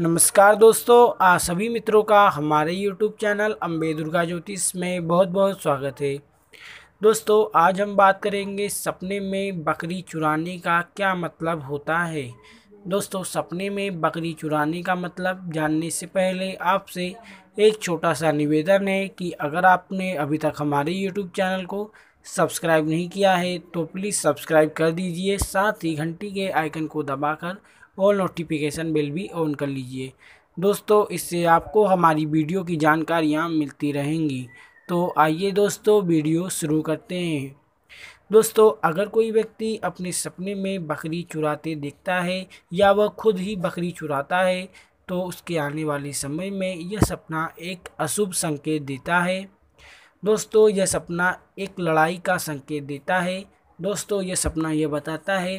नमस्कार दोस्तों आ सभी मित्रों का हमारे यूट्यूब चैनल अम्बे दुर्गा ज्योतिष में बहुत बहुत स्वागत है दोस्तों आज हम बात करेंगे सपने में बकरी चुराने का क्या मतलब होता है दोस्तों सपने में बकरी चुराने का मतलब जानने से पहले आपसे एक छोटा सा निवेदन है कि अगर आपने अभी तक हमारे यूट्यूब चैनल को सब्सक्राइब नहीं किया है तो प्लीज़ सब्सक्राइब कर दीजिए साथ ही घंटी के आइकन को दबाकर ऑल नोटिफिकेशन बेल भी ऑन कर लीजिए दोस्तों इससे आपको हमारी वीडियो की जानकारियाँ मिलती रहेंगी तो आइए दोस्तों वीडियो शुरू करते हैं दोस्तों अगर कोई व्यक्ति अपने सपने में बकरी चुराते देखता है या वह खुद ही बकरी चुराता है तो उसके आने वाले समय में यह सपना एक अशुभ संकेत देता है दोस्तों यह सपना एक लड़ाई का संकेत देता है दोस्तों यह सपना यह बताता है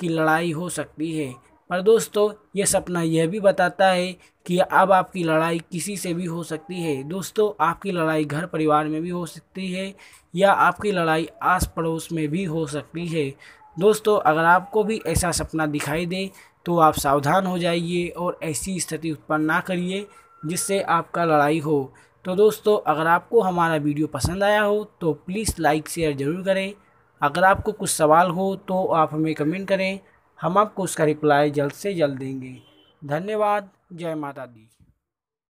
कि लड़ाई हो सकती है पर दोस्तों ये सपना यह भी बताता है कि अब आपकी लड़ाई किसी से भी हो सकती है दोस्तों आपकी लड़ाई घर परिवार में भी हो सकती है या आपकी लड़ाई आस पड़ोस में भी हो सकती है दोस्तों अगर आपको भी ऐसा सपना दिखाई दे तो आप सावधान हो जाइए और ऐसी स्थिति उत्पन्न ना करिए जिससे आपका लड़ाई हो तो दोस्तों अगर आपको हमारा वीडियो पसंद आया हो तो प्लीज़ लाइक शेयर ज़रूर करें अगर आपको कुछ सवाल हो तो आप हमें कमेंट करें हम आपको उसका रिप्लाई जल्द से जल्द देंगे धन्यवाद जय माता दी